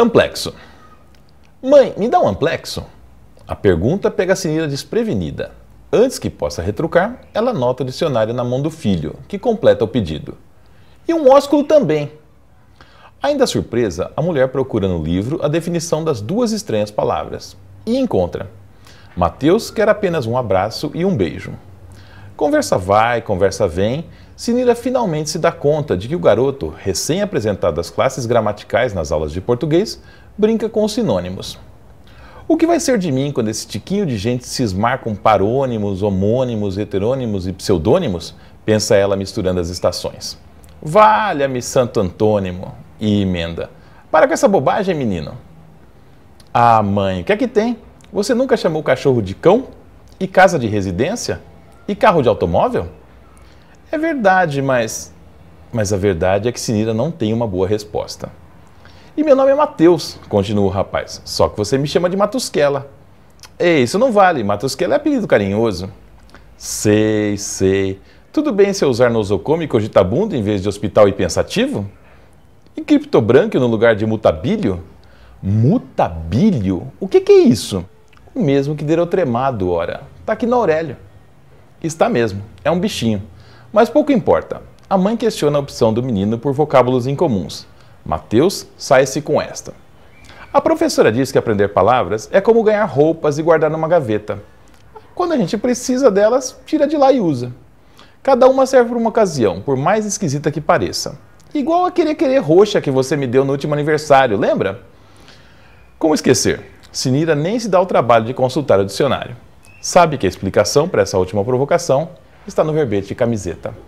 Amplexo. Mãe, me dá um amplexo? A pergunta pega a Sinira desprevenida. Antes que possa retrucar, ela nota o dicionário na mão do filho, que completa o pedido. E um ósculo também. Ainda surpresa, a mulher procura no livro a definição das duas estranhas palavras e encontra. Mateus quer apenas um abraço e um beijo. Conversa vai, conversa vem, Sinira finalmente se dá conta de que o garoto, recém-apresentado às classes gramaticais nas aulas de português, brinca com os sinônimos. O que vai ser de mim quando esse tiquinho de gente cismar com parônimos, homônimos, heterônimos e pseudônimos? Pensa ela misturando as estações. Valha-me Santo Antônimo! E emenda. Para com essa bobagem, menino! Ah, mãe, o que é que tem? Você nunca chamou o cachorro de cão? E casa de residência? E carro de automóvel? É verdade, mas. Mas a verdade é que Sinira não tem uma boa resposta. E meu nome é Matheus, continua o rapaz, só que você me chama de Matusquela. Ei, isso não vale, Matusquela é apelido carinhoso. Sei, sei. Tudo bem se eu usar nosocome e tabundo em vez de hospital e pensativo? E criptobranco no lugar de mutabilho? Mutabilho? O que, que é isso? O mesmo que derotremado, ora. Tá aqui na orelha. Está mesmo, é um bichinho. Mas pouco importa. A mãe questiona a opção do menino por vocábulos incomuns. Mateus sai-se com esta. A professora diz que aprender palavras é como ganhar roupas e guardar numa gaveta. Quando a gente precisa delas, tira de lá e usa. Cada uma serve para uma ocasião, por mais esquisita que pareça. Igual a querer querer roxa que você me deu no último aniversário, lembra? Como esquecer? Sinira nem se dá o trabalho de consultar o dicionário sabe que a explicação para essa última provocação está no verbete de camiseta.